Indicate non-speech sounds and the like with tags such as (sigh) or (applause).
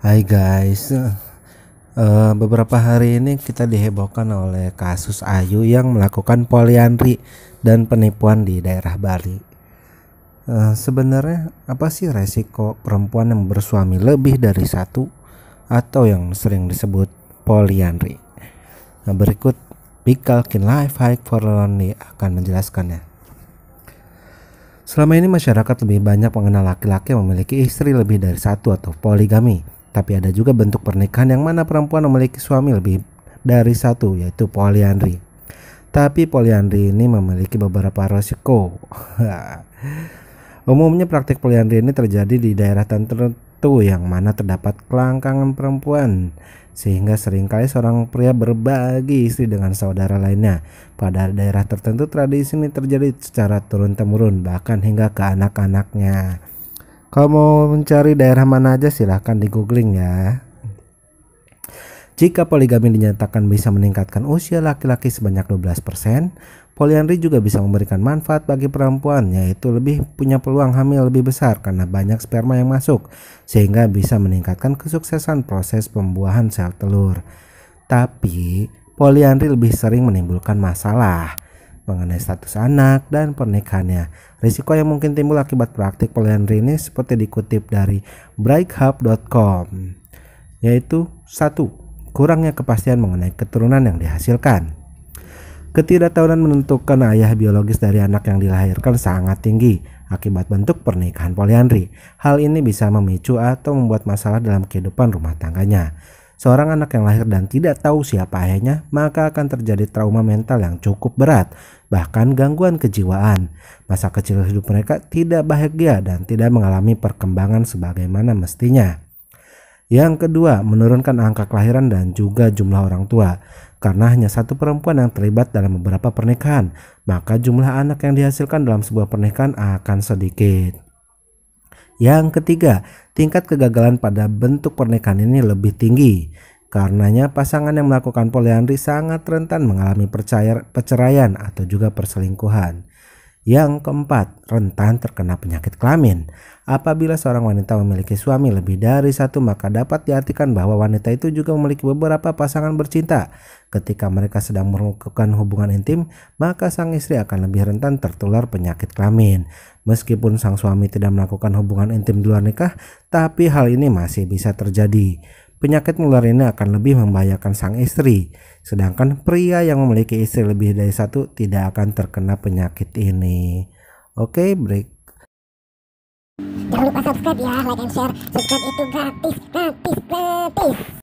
Hai guys, uh, beberapa hari ini kita dihebohkan oleh kasus Ayu yang melakukan poliandri dan penipuan di daerah Bali. Uh, sebenarnya apa sih resiko perempuan yang bersuami lebih dari satu atau yang sering disebut poliandri? Nah, berikut Bikalkin Life Hike for Lonely akan menjelaskannya. Selama ini masyarakat lebih banyak mengenal laki-laki yang memiliki istri lebih dari satu atau poligami tapi ada juga bentuk pernikahan yang mana perempuan memiliki suami lebih dari satu yaitu poliandri. Tapi poliandri ini memiliki beberapa resiko. (laughs) Umumnya praktik poliandri ini terjadi di daerah tertentu yang mana terdapat kelangkangan perempuan sehingga seringkali seorang pria berbagi istri dengan saudara lainnya. Pada daerah tertentu tradisi ini terjadi secara turun-temurun bahkan hingga ke anak-anaknya. Kalau mau mencari daerah mana aja silahkan di googling ya. Jika poligami dinyatakan bisa meningkatkan usia laki-laki sebanyak 12%, poliandri juga bisa memberikan manfaat bagi perempuan yaitu lebih punya peluang hamil lebih besar karena banyak sperma yang masuk sehingga bisa meningkatkan kesuksesan proses pembuahan sel telur. Tapi poliandri lebih sering menimbulkan masalah mengenai status anak dan pernikahannya. Risiko yang mungkin timbul akibat praktik poliandri ini seperti dikutip dari breakhub.com yaitu satu kurangnya kepastian mengenai keturunan yang dihasilkan. Ketidaktahuan menentukan ayah biologis dari anak yang dilahirkan sangat tinggi akibat bentuk pernikahan poliandri. Hal ini bisa memicu atau membuat masalah dalam kehidupan rumah tangganya. Seorang anak yang lahir dan tidak tahu siapa ayahnya, maka akan terjadi trauma mental yang cukup berat, bahkan gangguan kejiwaan. Masa kecil hidup mereka tidak bahagia dan tidak mengalami perkembangan sebagaimana mestinya. Yang kedua, menurunkan angka kelahiran dan juga jumlah orang tua. Karena hanya satu perempuan yang terlibat dalam beberapa pernikahan, maka jumlah anak yang dihasilkan dalam sebuah pernikahan akan sedikit. Yang ketiga, tingkat kegagalan pada bentuk pernikahan ini lebih tinggi. Karenanya pasangan yang melakukan poliandri sangat rentan mengalami percaya, perceraian atau juga perselingkuhan. Yang keempat, rentan terkena penyakit kelamin. Apabila seorang wanita memiliki suami lebih dari satu, maka dapat diartikan bahwa wanita itu juga memiliki beberapa pasangan bercinta. Ketika mereka sedang melakukan hubungan intim, maka sang istri akan lebih rentan tertular penyakit kelamin. Meskipun sang suami tidak melakukan hubungan intim di luar nikah, tapi hal ini masih bisa terjadi penyakit menular ini akan lebih membahayakan sang istri. Sedangkan pria yang memiliki istri lebih dari satu tidak akan terkena penyakit ini. Oke, okay, break. Jangan lupa subscribe ya, like and share. Subscribe itu gratis, gratis, gratis.